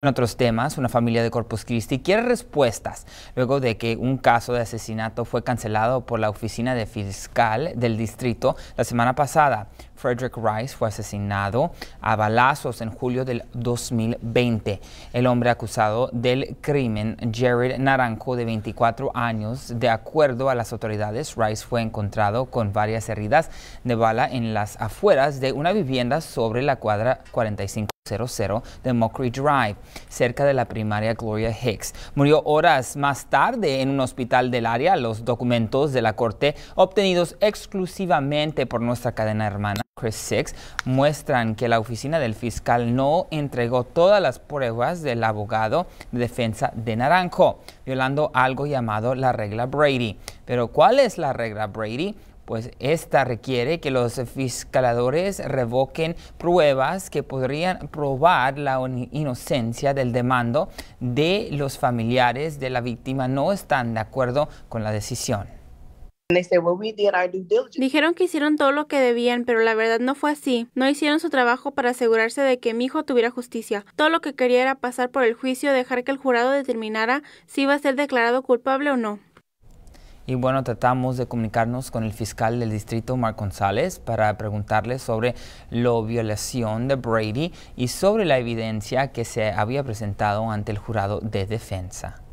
En otros temas, una familia de Corpus Christi quiere respuestas luego de que un caso de asesinato fue cancelado por la oficina de fiscal del distrito la semana pasada. Frederick Rice fue asesinado a balazos en julio del 2020. El hombre acusado del crimen, Jared Naranjo, de 24 años, de acuerdo a las autoridades, Rice fue encontrado con varias heridas de bala en las afueras de una vivienda sobre la cuadra 45 de Mockery Drive, cerca de la primaria Gloria Hicks. Murió horas más tarde en un hospital del área. Los documentos de la corte, obtenidos exclusivamente por nuestra cadena hermana Chris Six, muestran que la oficina del fiscal no entregó todas las pruebas del abogado de defensa de Naranjo, violando algo llamado la regla Brady. Pero ¿cuál es la regla Brady? pues esta requiere que los fiscaladores revoquen pruebas que podrían probar la inocencia del demando de los familiares de la víctima no están de acuerdo con la decisión. Dijeron que hicieron todo lo que debían, pero la verdad no fue así. No hicieron su trabajo para asegurarse de que mi hijo tuviera justicia. Todo lo que quería era pasar por el juicio, dejar que el jurado determinara si iba a ser declarado culpable o no. Y bueno, tratamos de comunicarnos con el fiscal del distrito, Mark González, para preguntarle sobre la violación de Brady y sobre la evidencia que se había presentado ante el jurado de defensa.